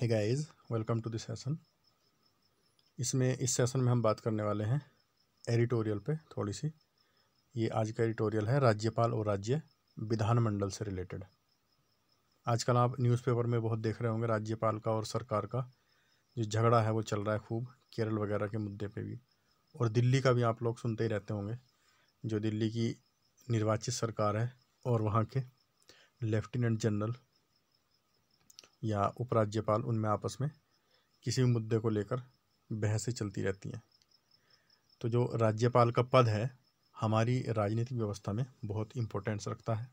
hey guys welcome to this session इसमें इस session में हम बात करने वाले हैं एडिटोरियल पे थोड़ी सी ये आज का एडिटोरियल है राज्यपाल और राज्य विधानमंडल से रिलेटेड आजकल आप न्यूज़पेपर में बहुत देख रहे होंगे राज्यपाल का और सरकार का जो झगड़ा है वो चल रहा है खूब केरल वगैरह के मुद्दे पर भी और दिल्ली का भी आप लोग सुनते ही रहते होंगे जो दिल्ली की निर्वाचित सरकार है और वहाँ के लेफ्टिनेंट जनरल या उपराज्यपाल उनमें आपस में किसी भी मुद्दे को लेकर बहसें चलती रहती हैं तो जो राज्यपाल का पद है हमारी राजनीतिक व्यवस्था में बहुत इम्पोर्टेंस रखता है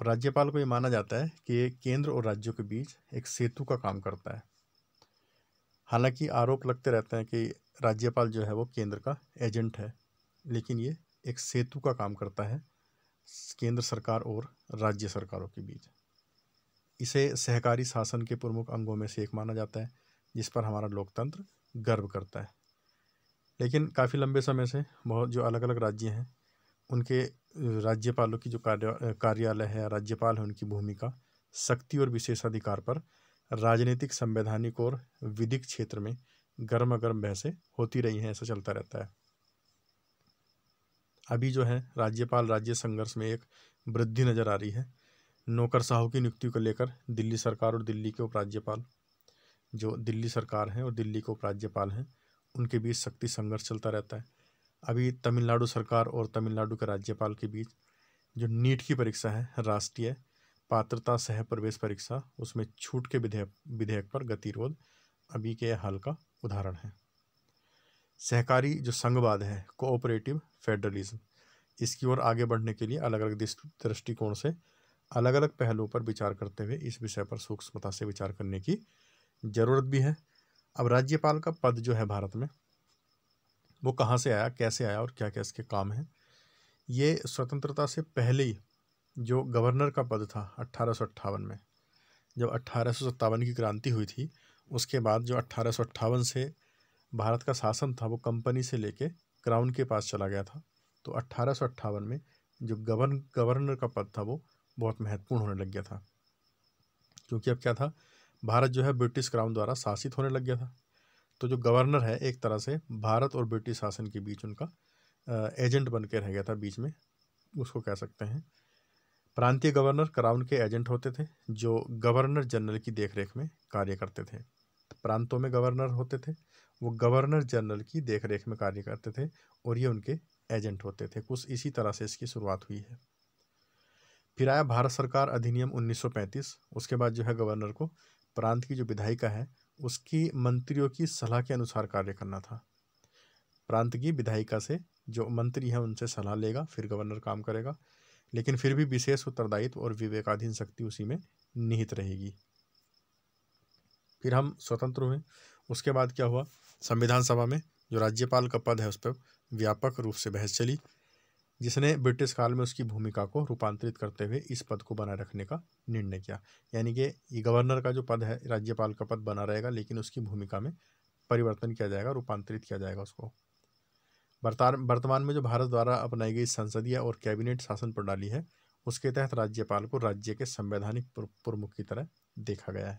और राज्यपाल को ये माना जाता है कि केंद्र और राज्यों के बीच एक सेतु का काम करता है हालांकि आरोप लगते रहते हैं कि राज्यपाल जो है वो केंद्र का एजेंट है लेकिन ये एक सेतु का काम करता है केंद्र सरकार और राज्य सरकारों के बीच इसे सहकारी शासन के प्रमुख अंगों में से एक माना जाता है जिस पर हमारा लोकतंत्र गर्व करता है लेकिन काफ़ी लंबे समय से बहुत जो अलग अलग राज्य हैं उनके राज्यपालों की जो कार्य कार्यालय है राज्यपाल है उनकी भूमिका शक्ति और विशेषाधिकार पर राजनीतिक संवैधानिक और विधिक क्षेत्र में गर्मा गर्म बहसें होती रही हैं ऐसा चलता रहता है अभी जो है राज्यपाल राज्य संघर्ष में एक वृद्धि नज़र आ रही है नौकर साहू की नियुक्ति को लेकर दिल्ली सरकार और दिल्ली के उपराज्यपाल जो दिल्ली सरकार हैं और दिल्ली के उपराज्यपाल हैं उनके बीच शक्ति संघर्ष चलता रहता है अभी तमिलनाडु सरकार और तमिलनाडु के राज्यपाल के बीच जो नीट की परीक्षा है राष्ट्रीय पात्रता सह प्रवेश परीक्षा उसमें छूट के विधेयक विधेयक पर गतिरोध अभी के हाल का उदाहरण है सहकारी जो संघवाद है कोऑपरेटिव फेडरलिज्म इसकी ओर आगे बढ़ने के लिए अलग अलग दृष्टिकोण से अलग अलग पहलुओं पर विचार करते हुए इस विषय पर सूक्ष्मता से विचार करने की ज़रूरत भी है अब राज्यपाल का पद जो है भारत में वो कहाँ से आया कैसे आया और क्या क्या इसके काम हैं ये स्वतंत्रता से पहले ही जो गवर्नर का पद था अट्ठारह में जब अट्ठारह की क्रांति हुई थी उसके बाद जो अट्ठारह से भारत का शासन था वो कंपनी से लेके क्राउन के पास चला गया था तो अट्ठारह में जो गवर्न गवर्नर का पद था वो बहुत महत्वपूर्ण होने लग गया था क्योंकि अब क्या था भारत जो है ब्रिटिश क्राउन द्वारा शासित होने लग गया था तो जो गवर्नर है एक तरह से भारत और ब्रिटिश शासन के बीच उनका एजेंट बन के रह गया था बीच में उसको कह सकते हैं प्रांतीय गवर्नर क्राउन के एजेंट होते थे जो गवर्नर जनरल की देखरेख में कार्य करते थे प्रांतों में गवर्नर होते थे वो गवर्नर जनरल की देखरेख में कार्य करते थे और ये उनके एजेंट होते थे कुछ इसी तरह से इसकी शुरुआत हुई है फिर आया भारत सरकार अधिनियम 1935 उसके बाद जो है गवर्नर को प्रांत की जो विधायिका है उसकी मंत्रियों की सलाह के अनुसार कार्य करना था प्रांत की विधायिका से जो मंत्री हैं उनसे सलाह लेगा फिर गवर्नर काम करेगा लेकिन फिर भी विशेष उत्तरदायित्व और विवेकाधीन शक्ति उसी में निहित रहेगी फिर हम स्वतंत्र हुए उसके बाद क्या हुआ संविधान सभा में जो राज्यपाल का पद है उस पर व्यापक रूप से बहस चली जिसने ब्रिटिश काल में उसकी भूमिका को रूपांतरित करते हुए इस पद को बनाए रखने का निर्णय किया यानी कि ये गवर्नर का जो पद है राज्यपाल का पद बना रहेगा लेकिन उसकी भूमिका में परिवर्तन किया जाएगा रूपांतरित किया जाएगा उसको वर्तमान में जो भारत द्वारा अपनाई गई संसदीय और कैबिनेट शासन प्रणाली है उसके तहत राज्यपाल को राज्य के संवैधानिक प्रमुख की तरह देखा गया है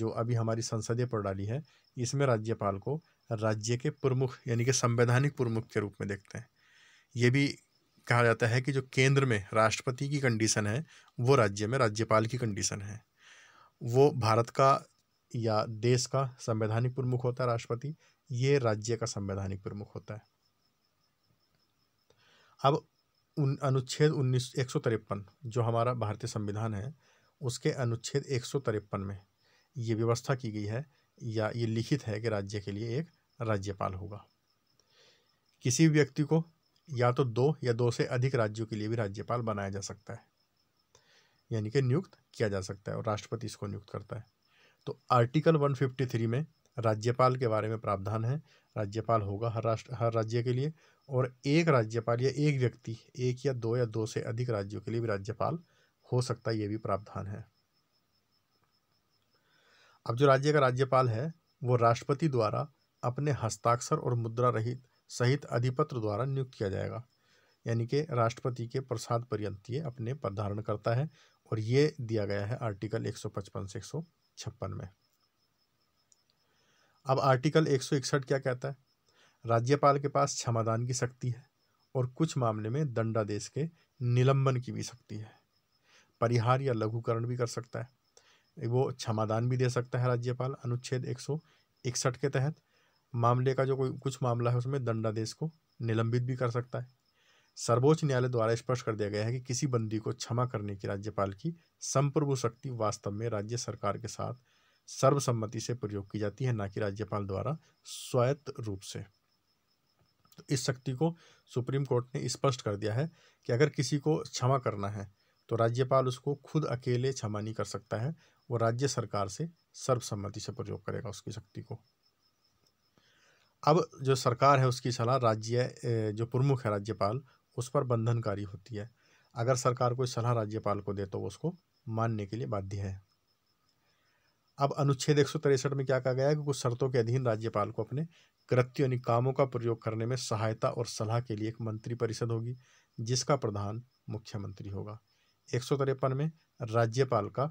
जो अभी हमारी संसदीय प्रणाली है इसमें राज्यपाल को राज्य के प्रमुख यानी कि संवैधानिक प्रमुख के रूप में देखते हैं ये भी कहा जाता है कि जो केंद्र में राष्ट्रपति की कंडीशन है वो राज्य में राज्यपाल की कंडीशन है वो भारत का या देश का संवैधानिक प्रमुख होता है राष्ट्रपति ये राज्य का संवैधानिक प्रमुख होता है अब उन अनुच्छेद उन्नीस एक सौ तिरपन जो हमारा भारतीय संविधान है उसके अनुच्छेद एक सौ तिरपन में ये व्यवस्था की गई है या ये लिखित है कि राज्य के लिए एक राज्यपाल होगा किसी भी व्यक्ति को या तो दो या दो से अधिक राज्यों के लिए भी राज्यपाल बनाया जा सकता है यानी कि नियुक्त किया जा सकता है और राष्ट्रपति इसको नियुक्त करता है तो आर्टिकल 153 में राज्यपाल के बारे में प्रावधान है राज्यपाल होगा हर राष्ट्र हर राज्य के लिए और एक राज्यपाल या एक व्यक्ति एक या दो या दो से अधिक राज्यों के लिए भी राज्यपाल हो सकता है ये भी प्रावधान है अब जो राज्य का राज्यपाल है वो राष्ट्रपति द्वारा अपने हस्ताक्षर और मुद्रा रहित सहित अधिपत्र द्वारा नियुक्त किया जाएगा यानी कि राष्ट्रपति के प्रसाद पर्यंत ये अपने पद धारण करता है और ये दिया गया है आर्टिकल 155 से 156 में अब आर्टिकल 161 क्या कहता है राज्यपाल के पास क्षमादान की शक्ति है और कुछ मामले में दंडादेश के निलंबन की भी शक्ति है परिहार या लघुकरण भी कर सकता है वो क्षमादान भी दे सकता है राज्यपाल अनुच्छेद इकसठ के तहत मामले का जो कोई कुछ मामला है उसमें दंडादेश को निलंबित भी कर सकता है सर्वोच्च न्यायालय द्वारा स्पष्ट कर दिया गया है कि किसी बंदी को क्षमा करने की राज्यपाल की संप्रभु शक्ति वास्तव में राज्य सरकार के साथ सर्वसम्मति से प्रयोग की जाती है ना कि राज्यपाल द्वारा स्वायत्त रूप से तो इस शक्ति को सुप्रीम कोर्ट ने स्पष्ट कर दिया है कि अगर किसी को क्षमा करना है तो राज्यपाल उसको खुद अकेले क्षमा नहीं कर सकता है वो राज्य सरकार से सर्वसम्मति से प्रयोग करेगा उसकी शक्ति को अब जो सरकार है उसकी सलाह राज्य जो प्रमुख है राज्यपाल उस पर बंधनकारी होती है अगर सरकार कोई सलाह राज्यपाल को दे तो वो उसको मानने के लिए बाध्य है अब अनुच्छेद एक में क्या कहा गया है कि कुछ शर्तों के अधीन राज्यपाल को अपने कृत्य यानी कामों का प्रयोग करने में सहायता और सलाह के लिए एक मंत्री परिषद होगी जिसका प्रधान मुख्यमंत्री होगा एक में राज्यपाल का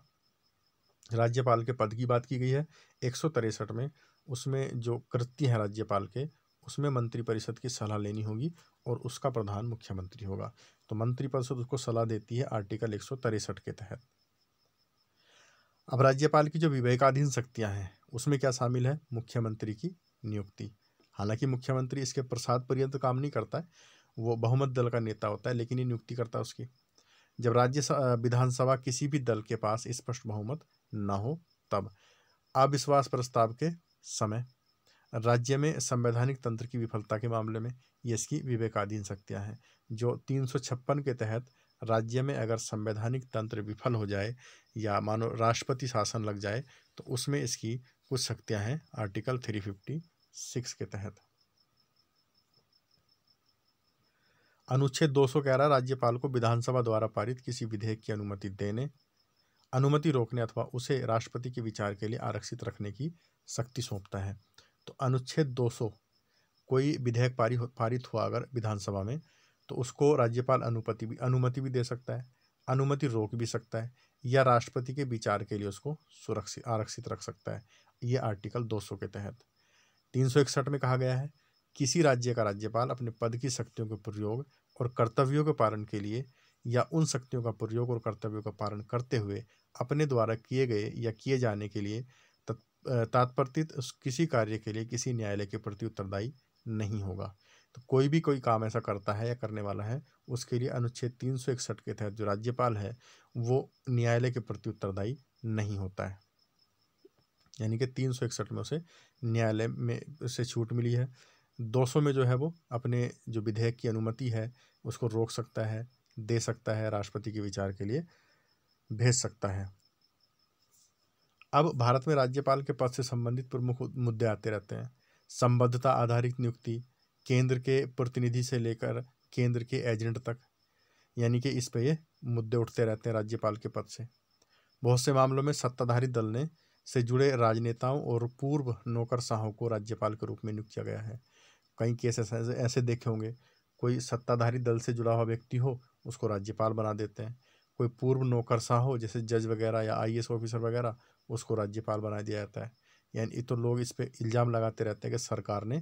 राज्यपाल के पद की बात की गई है एक में उसमें जो कृत्य हैं राज्यपाल के उसमें मंत्रिपरिषद की सलाह लेनी होगी और उसका प्रधान मुख्यमंत्री होगा तो मंत्रिपरिषद उसको सलाह देती है आर्टिकल एक के तहत अब राज्यपाल की जो विवेकाधीन शक्तियाँ हैं उसमें क्या शामिल है मुख्यमंत्री की नियुक्ति हालांकि मुख्यमंत्री इसके प्रसाद पर्यंत काम नहीं करता है वो बहुमत दल का नेता होता है लेकिन ये नियुक्ति करता है उसकी जब राज्य विधानसभा किसी भी दल के पास स्पष्ट बहुमत ना हो तब अविश्वास प्रस्ताव के समय राज्य में संवैधानिक तंत्र की विफलता के मामले में ये इसकी विवेकाधीन शक्तियाँ हैं जो तीन के तहत राज्य में अगर संवैधानिक तंत्र विफल हो जाए या मानो राष्ट्रपति शासन लग जाए तो उसमें इसकी कुछ शक्तियाँ हैं आर्टिकल 356 के तहत अनुच्छेद दो सौ ग्यारह राज्यपाल को विधानसभा द्वारा पारित किसी विधेयक की अनुमति देने अनुमति रोकने अथवा उसे राष्ट्रपति के विचार के लिए आरक्षित रखने की शक्ति सौंपता है तो अनुच्छेद 200 कोई विधेयक पारित पारित हुआ अगर विधानसभा में तो उसको राज्यपाल अनुपति भी अनुमति भी दे सकता है अनुमति रोक भी सकता है या राष्ट्रपति के विचार के लिए उसको सुरक्षित आरक्षित रख सकता है ये आर्टिकल 200 के तहत तीन में कहा गया है किसी राज्य का राज्यपाल अपने पद की शक्तियों के प्रयोग और कर्तव्यों के पालन के लिए या उन शक्तियों का प्रयोग और कर्तव्यों का पालन करते हुए अपने द्वारा किए गए या किए जाने के लिए तात्पर्तित किसी कार्य के लिए किसी न्यायालय के प्रति उत्तरदायी नहीं होगा तो कोई भी कोई काम ऐसा करता है या करने वाला है उसके लिए अनुच्छेद तीन सौ इकसठ के तहत जो राज्यपाल है वो न्यायालय के प्रति उत्तरदायी नहीं होता है यानी कि तीन सौ इकसठ में उसे न्यायालय में से छूट मिली है दो सौ में जो है वो अपने जो विधेयक की अनुमति है उसको रोक सकता है दे सकता है राष्ट्रपति के विचार के लिए भेज सकता है अब भारत में राज्यपाल के पद से संबंधित प्रमुख मुद्दे आते रहते हैं संबद्धता आधारित नियुक्ति केंद्र के प्रतिनिधि से लेकर केंद्र के एजेंट तक यानी कि इस पर ये मुद्दे उठते रहते हैं राज्यपाल के पद से बहुत से मामलों में सत्ताधारी दल ने से जुड़े राजनेताओं और पूर्व नौकरशाहों को राज्यपाल के रूप में नियुक्त किया गया है कई केस ऐसे ऐसे देखे होंगे कोई सत्ताधारी दल से जुड़ा हुआ व्यक्ति हो उसको राज्यपाल बना देते हैं कोई पूर्व नौकरशाह हो जैसे जज वगैरह या आई ऑफिसर वगैरह उसको राज्यपाल बना दिया जाता है यानी तो लोग इस पर इल्ज़ाम लगाते रहते हैं कि सरकार ने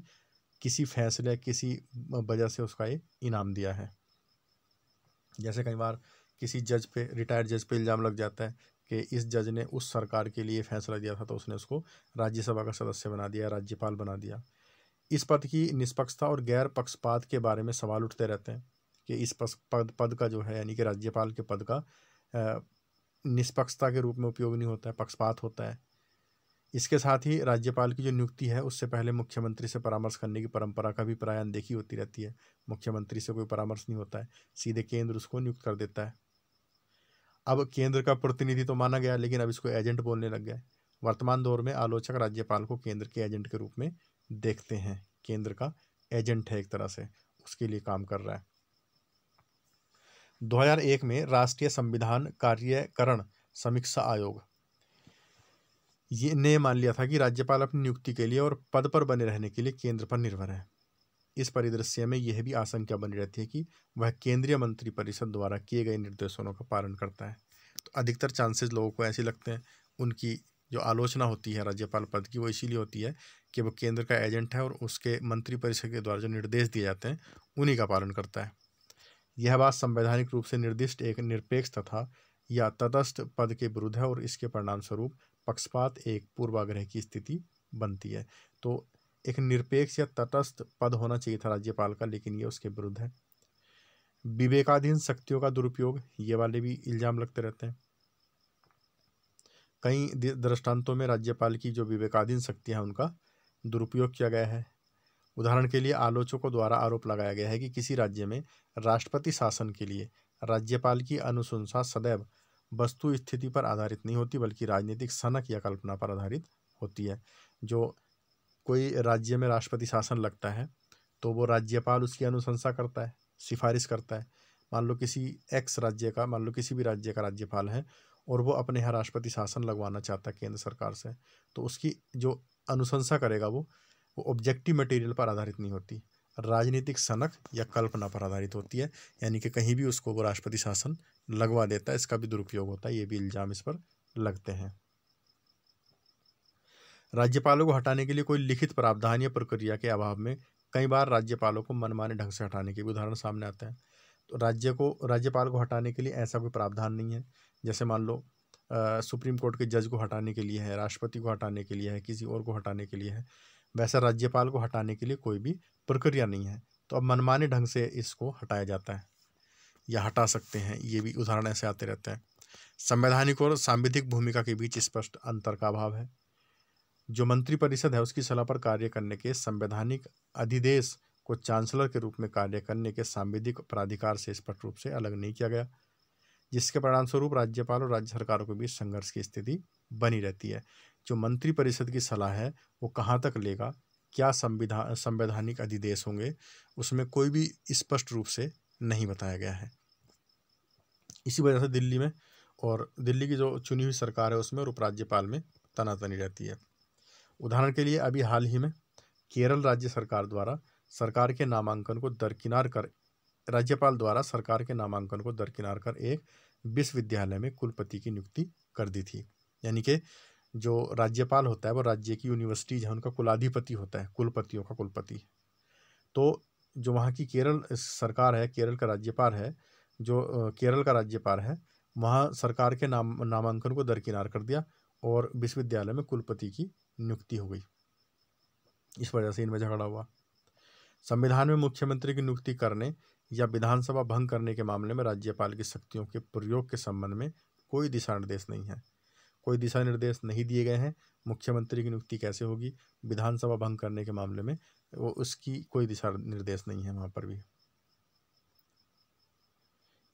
किसी फैसले किसी वजह से उसका ये इनाम दिया है जैसे कई बार किसी जज पे रिटायर्ड जज पे इल्ज़ाम लग जाता है कि इस जज ने उस सरकार के लिए फैसला दिया था तो उसने उसको राज्यसभा का सदस्य बना दिया राज्यपाल बना दिया इस पद की निष्पक्षता और गैर पक्षपात के बारे में सवाल उठते रहते हैं कि इस पद पद का जो है यानी कि राज्यपाल के पद का निष्पक्षता के रूप में उपयोग नहीं होता है पक्षपात होता है इसके साथ ही राज्यपाल की जो नियुक्ति है उससे पहले मुख्यमंत्री से परामर्श करने की परंपरा का भी प्राय अनदेखी होती रहती है मुख्यमंत्री से कोई परामर्श नहीं होता है सीधे केंद्र उसको नियुक्त कर देता है अब केंद्र का प्रतिनिधि तो माना गया लेकिन अब इसको एजेंट बोलने लग गए वर्तमान दौर में आलोचक राज्यपाल को केंद्र के एजेंट के रूप में देखते हैं केंद्र का एजेंट है एक तरह से उसके लिए काम कर रहा है 2001 में राष्ट्रीय संविधान कार्यकरण समीक्षा आयोग ये ने मान लिया था कि राज्यपाल अपनी नियुक्ति के लिए और पद पर बने रहने के लिए केंद्र पर निर्भर है इस परिदृश्य में यह भी आशंका बनी रहती है कि वह केंद्रीय मंत्रिपरिषद द्वारा किए गए निर्देशों का पालन करता है तो अधिकतर चांसेस लोगों को ऐसे लगते हैं उनकी जो आलोचना होती है राज्यपाल पद की वो इसीलिए होती है कि वो केंद्र का एजेंट है और उसके मंत्रिपरिषद के द्वारा जो निर्देश दिए जाते हैं उन्हीं का पालन करता है यह बात संवैधानिक रूप से निर्दिष्ट एक निरपेक्ष तथा या तटस्थ पद के विरुद्ध है और इसके परिणाम स्वरूप पक्षपात एक पूर्वाग्रह की स्थिति बनती है तो एक निरपेक्ष या तटस्थ पद होना चाहिए था राज्यपाल का लेकिन ये उसके विरुद्ध है विवेकाधीन शक्तियों का दुरुपयोग ये वाले भी इल्जाम लगते रहते हैं कई दृष्टांतों में राज्यपाल की जो विवेकाधीन शक्तियाँ हैं उनका दुरुपयोग किया गया है उदाहरण के लिए आलोचकों द्वारा आरोप लगाया गया है कि किसी राज्य में राष्ट्रपति शासन के लिए राज्यपाल की अनुशंसा सदैव वस्तु स्थिति पर आधारित नहीं होती बल्कि राजनीतिक सनक या कल्पना पर आधारित होती है जो कोई राज्य में राष्ट्रपति शासन लगता है तो वो राज्यपाल उसकी अनुशंसा करता है सिफारिश करता है मान लो किसी एक्स राज्य का मान लो किसी भी राज्य का राज्यपाल है और वो अपने यहाँ राष्ट्रपति शासन लगवाना चाहता है केंद्र सरकार से तो उसकी जो अनुशंसा करेगा वो वो ऑब्जेक्टिव मटेरियल पर आधारित नहीं होती राजनीतिक सनक या कल्पना पर आधारित होती है यानी कि कहीं भी उसको वो राष्ट्रपति शासन लगवा देता है इसका भी दुरुपयोग होता है ये भी इल्ज़ाम इस पर लगते हैं राज्यपालों को हटाने के लिए कोई लिखित प्रावधान या प्रक्रिया के अभाव में कई बार राज्यपालों को मनमाने ढंग से हटाने के भी उदाहरण सामने आते हैं तो राज्य को राज्यपाल को हटाने के लिए ऐसा कोई प्रावधान नहीं है जैसे मान लो आ, सुप्रीम कोर्ट के जज को हटाने के लिए है राष्ट्रपति को हटाने के लिए है किसी और को हटाने के लिए है वैसा राज्यपाल को हटाने के लिए कोई भी प्रक्रिया नहीं है तो अब मनमाने ढंग से इसको हटाया जाता है या हटा सकते हैं ये भी उदाहरण ऐसे आते रहते हैं संवैधानिक और सांविधिक भूमिका के बीच स्पष्ट अंतर का अभाव है जो मंत्रिपरिषद है उसकी सलाह पर कार्य करने के संवैधानिक अधिदेश को चांसलर के रूप में कार्य करने के सांविधिक प्राधिकार से स्पष्ट रूप से अलग नहीं किया गया जिसके परिणामस्वरूप राज्यपाल और राज्य सरकारों के बीच संघर्ष की स्थिति बनी रहती है जो मंत्रिपरिषद की सलाह है वो कहाँ तक लेगा क्या संविधान संवैधानिक अधिदेश होंगे उसमें कोई भी स्पष्ट रूप से नहीं बताया गया है इसी वजह से दिल्ली में और दिल्ली की जो चुनी हुई सरकार है उसमें और उपराज्यपाल में तनातनी रहती है उदाहरण के लिए अभी हाल ही में केरल राज्य सरकार द्वारा सरकार के नामांकन को दरकिनार कर राज्यपाल द्वारा सरकार के नामांकन को दरकिनार कर एक विश्वविद्यालय में कुलपति की नियुक्ति कर दी थी यानी कि जो राज्यपाल होता है वो राज्य की यूनिवर्सिटीज है उनका कुलाधिपति होता है कुलपतियों का कुलपति तो जो वहाँ की केरल सरकार है केरल का राज्यपाल है जो केरल का राज्यपाल है वहाँ सरकार के नाम नामांकन को दरकिनार कर दिया और विश्वविद्यालय में कुलपति की नियुक्ति हो गई इस वजह से इनमें झगड़ा हुआ संविधान में मुख्यमंत्री की नियुक्ति करने या विधानसभा भंग करने के मामले में राज्यपाल की शक्तियों के प्रयोग के संबंध में कोई दिशा निर्देश नहीं है कोई दिशा निर्देश नहीं दिए गए हैं मुख्यमंत्री की नियुक्ति कैसे होगी विधानसभा भंग करने के मामले में वो उसकी कोई दिशा निर्देश नहीं है वहाँ पर भी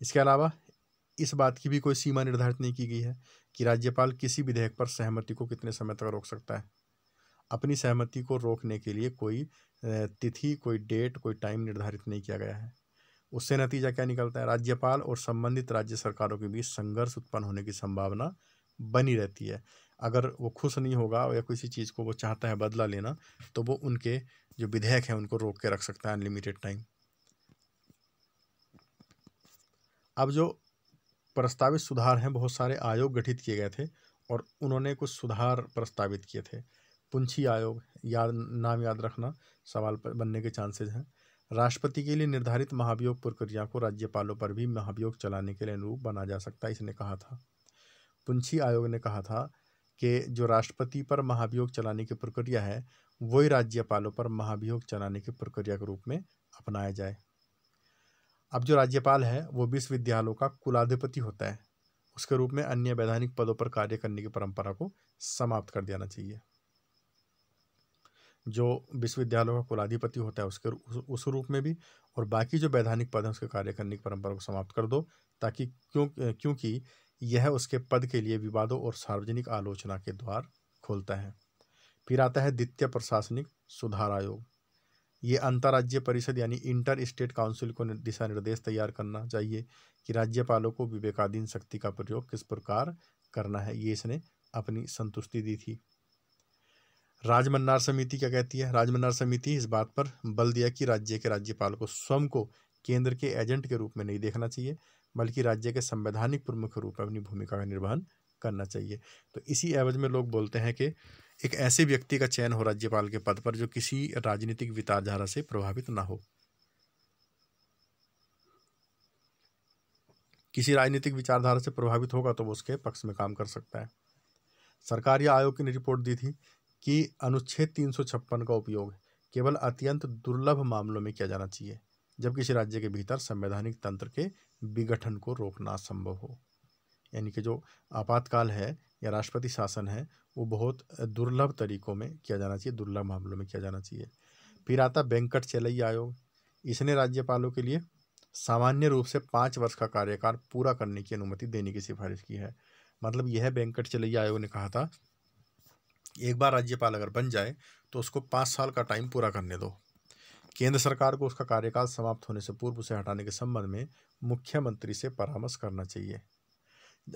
इसके अलावा इस बात की भी कोई सीमा निर्धारित नहीं की गई है कि राज्यपाल किसी विधेयक पर सहमति को कितने समय तक रोक सकता है अपनी सहमति को रोकने के लिए कोई तिथि कोई डेट कोई टाइम निर्धारित नहीं किया गया है उससे नतीजा क्या निकलता है राज्यपाल और संबंधित राज्य सरकारों के बीच संघर्ष उत्पन्न होने की संभावना बनी रहती है अगर वो खुश नहीं होगा या किसी चीज़ को वो चाहता है बदला लेना तो वो उनके जो विधेयक हैं उनको रोक के रख सकता है अनलिमिटेड टाइम अब जो प्रस्तावित सुधार हैं बहुत सारे आयोग गठित किए गए थे और उन्होंने कुछ सुधार प्रस्तावित किए थे पुंछी आयोग याद नाम याद रखना सवाल पर बनने के चांसेज हैं राष्ट्रपति के लिए निर्धारित महाभियोग प्रक्रिया को राज्यपालों पर भी महाभियोग चलाने के लिए अनुरूप बना जा सकता है इसने कहा था पुंछी आयोग ने कहा था कि जो राष्ट्रपति पर महाभियोग चलाने की प्रक्रिया है वही राज्यपालों पर महाभियोग चलाने की प्रक्रिया के रूप में अपनाया जाए अब जो राज्यपाल है वो विश्वविद्यालयों का कुलाधिपति होता है उसके रूप में अन्य वैधानिक पदों पर कार्य करने की परंपरा को समाप्त कर देना चाहिए जो विश्वविद्यालयों का कुलाधिपति होता है उसके उस रूप में भी और बाकी जो वैधानिक पद हैं उसके कार्य करने की परंपरा को समाप्त कर दो ताकि क्यों क्योंकि यह उसके पद के लिए विवादों और सार्वजनिक आलोचना के द्वार खोलता है फिर आता है द्वितीय प्रशासनिक सुधार आयोग ये अंतर्राज्य परिषद यानी इंटर स्टेट काउंसिल को दिशा निर्देश तैयार करना चाहिए कि राज्यपालों को विवेकाधीन शक्ति का प्रयोग किस प्रकार करना है ये इसने अपनी संतुष्टि दी थी राजमन्नार समिति क्या कहती है राजमन्नार समिति इस बात पर बल दिया कि राज्य के राज्यपाल को स्वयं को केंद्र के एजेंट के रूप में नहीं देखना चाहिए बल्कि राज्य के संवैधानिक प्रमुख रूप में अपनी भूमिका का निर्वहन करना चाहिए तो इसी एवज में लोग बोलते हैं कि एक ऐसे व्यक्ति का चयन हो राज्यपाल के पद पर जो किसी राजनीतिक विचारधारा से प्रभावित ना हो किसी राजनीतिक विचारधारा से प्रभावित होगा तो वो उसके पक्ष में काम कर सकता है सरकार या आयोग ने रिपोर्ट दी थी कि अनुच्छेद तीन का उपयोग केवल अत्यंत दुर्लभ मामलों में किया जाना चाहिए जब किसी राज्य के भीतर संवैधानिक तंत्र के विघटन को रोकना असंभव हो यानी कि जो आपातकाल है या राष्ट्रपति शासन है वो बहुत दुर्लभ तरीकों में किया जाना चाहिए दुर्लभ मामलों में किया जाना चाहिए फिर आता वेंकट चलई आयोग इसने राज्यपालों के लिए सामान्य रूप से पाँच वर्ष का कार्यकाल पूरा करने की अनुमति देने की सिफारिश की है मतलब यह वेंकट चलैया आयोग ने कहा था एक बार राज्यपाल अगर बन जाए तो उसको पाँच साल का टाइम पूरा करने दो केंद्र सरकार को उसका कार्यकाल समाप्त होने से पूर्व उसे हटाने के संबंध में मुख्यमंत्री से परामर्श करना चाहिए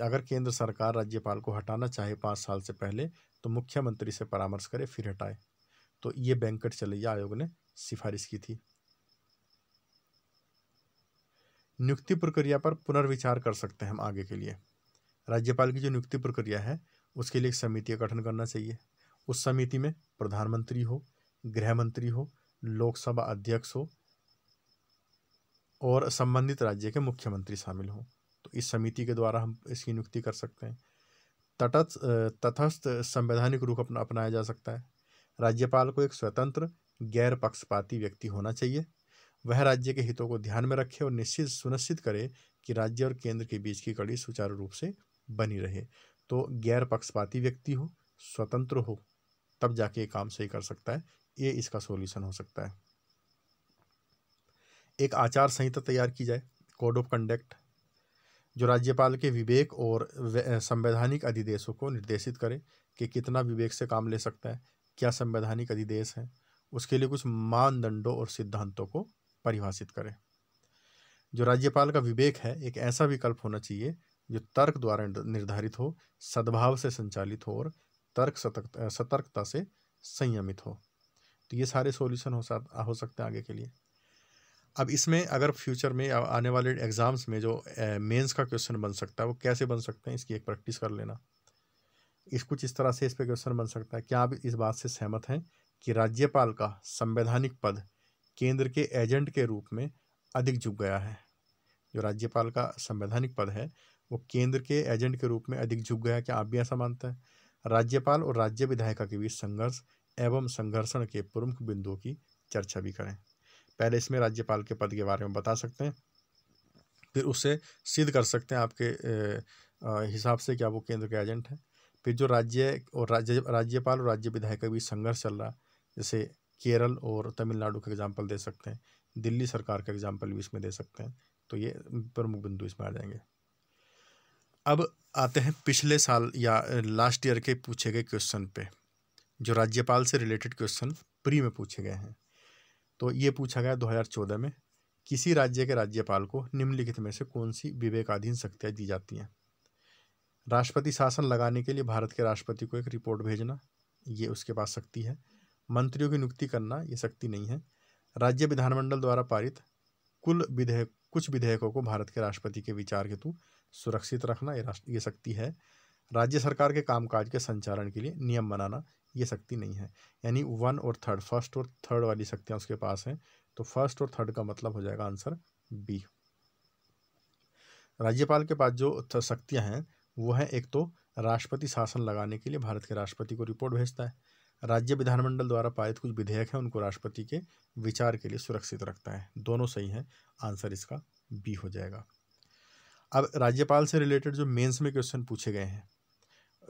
अगर केंद्र सरकार राज्यपाल को हटाना चाहे पाँच साल से पहले तो मुख्यमंत्री से परामर्श करे फिर हटाए तो ये बैंकट चलैया आयोग ने सिफारिश की थी नियुक्ति प्रक्रिया पर पुनर्विचार कर सकते हैं हम आगे के लिए राज्यपाल की जो नियुक्ति प्रक्रिया है उसके लिए एक समिति का गठन करना चाहिए उस समिति में प्रधानमंत्री हो गृह मंत्री हो लोकसभा अध्यक्ष हो और संबंधित राज्य के मुख्यमंत्री शामिल हों तो इस समिति के द्वारा हम इसकी नियुक्ति कर सकते हैं तटस्थ तथस्थ संवैधानिक रूप अपना अपनाया जा सकता है राज्यपाल को एक स्वतंत्र गैर पक्षपाती व्यक्ति होना चाहिए वह राज्य के हितों को ध्यान में रखे और निश्चित सुनिश्चित करे कि राज्य और केंद्र के बीच की कड़ी सुचारू रूप से बनी रहे तो गैर पक्षपाती व्यक्ति हो स्वतंत्र हो तब जाके ये काम सही कर सकता है ये इसका सोल्यूशन हो सकता है एक आचार संहिता तैयार की जाए कोड ऑफ कंडक्ट जो राज्यपाल के विवेक और संवैधानिक अधिदेशों को निर्देशित करे कि कितना विवेक से काम ले सकता है क्या संवैधानिक अधिदेश है उसके लिए कुछ मानदंडों और सिद्धांतों को परिभाषित करें जो राज्यपाल का विवेक है एक ऐसा विकल्प होना चाहिए जो तर्क द्वारा निर्धारित हो सद्भाव से संचालित हो और तर्क सतर्कता से संयमित हो तो ये सारे सोल्यूशन हो सा हो सकते हैं आगे के लिए अब इसमें अगर फ्यूचर में आने वाले एग्ज़ाम्स में जो मेंस का क्वेश्चन बन सकता है वो कैसे बन सकते हैं इसकी एक प्रैक्टिस कर लेना इस कुछ इस तरह से इस पर क्वेश्चन बन सकता है क्या आप इस बात से सहमत हैं कि राज्यपाल का संवैधानिक पद केंद्र के एजेंट के रूप में अधिक झुक गया है जो राज्यपाल का संवैधानिक पद है वो केंद्र के एजेंट के रूप में अधिक झुक गया क्या आप भी ऐसा मानते हैं राज्यपाल और राज्य विधायिका के बीच संघर्ष एवं संघर्षण के प्रमुख बिंदुओं की चर्चा भी करें पहले इसमें राज्यपाल के पद के बारे में बता सकते हैं फिर उससे सिद्ध कर सकते हैं आपके हिसाब से क्या वो केंद्र के एजेंट हैं फिर जो राज्य और राज्य राज्यपाल और राज्य विधायक का भी संघर्ष चल रहा है जैसे केरल और तमिलनाडु का एग्जाम्पल दे सकते हैं दिल्ली सरकार का एग्जाम्पल भी इसमें दे सकते हैं तो ये प्रमुख बिंदु इसमें आ जाएंगे अब आते हैं पिछले साल या लास्ट ईयर के पूछे गए क्वेश्चन पे जो राज्यपाल से रिलेटेड क्वेश्चन प्री में पूछे गए हैं तो ये पूछा गया 2014 में किसी राज्य के राज्यपाल को निम्नलिखित में से कौन सी विवेकाधीन शक्तियाँ दी जाती हैं राष्ट्रपति शासन लगाने के लिए भारत के राष्ट्रपति को एक रिपोर्ट भेजना ये उसके पास शक्ति है मंत्रियों की नियुक्ति करना ये शक्ति नहीं है राज्य विधानमंडल द्वारा पारित कुल विधेयक कुछ विधेयकों को भारत के राष्ट्रपति के विचार हेतु सुरक्षित रखना ये राष्ट्र ये शक्ति है राज्य सरकार के कामकाज के संचालन के लिए नियम बनाना ये शक्ति नहीं है यानी वन और थर्ड फर्स्ट और थर्ड वाली शक्तियाँ उसके पास हैं तो फर्स्ट और थर्ड का मतलब हो जाएगा आंसर बी राज्यपाल के पास जो शक्तियाँ हैं वो है एक तो राष्ट्रपति शासन लगाने के लिए भारत के राष्ट्रपति को रिपोर्ट भेजता है राज्य विधानमंडल द्वारा पारित कुछ विधेयक हैं उनको राष्ट्रपति के विचार के लिए सुरक्षित रखता है दोनों सही हैं आंसर इसका बी हो जाएगा अब राज्यपाल से रिलेटेड जो मेंस में क्वेश्चन पूछे गए हैं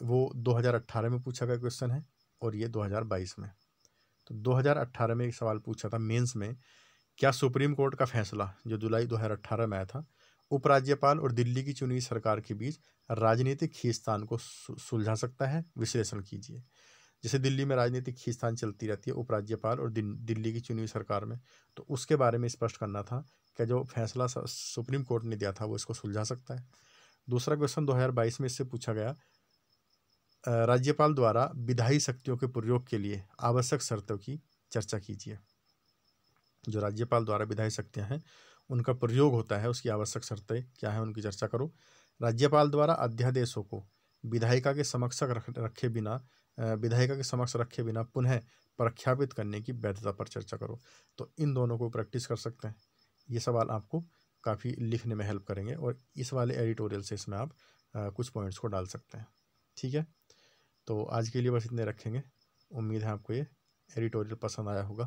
वो 2018 में पूछा गया क्वेश्चन है और ये 2022 में तो 2018 में एक सवाल पूछा था मेंस में क्या सुप्रीम कोर्ट का फैसला जो जुलाई 2018 में आया था उपराज्यपाल और दिल्ली की चुनी सरकार के बीच राजनीतिक खींचतान को सुलझा सकता है विश्लेषण कीजिए जैसे दिल्ली में राजनीतिक खींचतान चलती रहती है उपराज्यपाल और दिल्ली की चुनी हुई सरकार में तो उसके बारे में स्पष्ट करना था कि जो फैसला सुप्रीम कोर्ट ने दिया था वो इसको सुलझा सकता है दूसरा क्वेश्चन 2022 में इससे पूछा गया राज्यपाल द्वारा विधायी शक्तियों के प्रयोग के लिए आवश्यक शर्तों की चर्चा कीजिए जो राज्यपाल द्वारा विधायी शक्तियाँ हैं उनका प्रयोग होता है उसकी आवश्यक शर्तें क्या हैं उनकी चर्चा करो राज्यपाल द्वारा अध्यादेशों को विधायिका के समक्ष रखे बिना विधायिका के समक्ष रखे बिना पुनः प्रख्यापित करने की वैधता पर चर्चा करो तो इन दोनों को प्रैक्टिस कर सकते हैं ये सवाल आपको काफ़ी लिखने में हेल्प करेंगे और इस वाले एडिटोरियल से इसमें आप कुछ पॉइंट्स को डाल सकते हैं ठीक है तो आज के लिए बस इतने रखेंगे उम्मीद है आपको ये एडिटोरियल पसंद आया होगा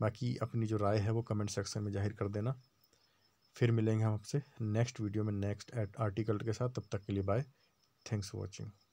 बाकी अपनी जो राय है वो कमेंट सेक्शन में जाहिर कर देना फिर मिलेंगे हम आपसे नेक्स्ट वीडियो में नेक्स्ट आर्टिकल के साथ तब तक के लिए बाय थैंक्स फॉर वॉचिंग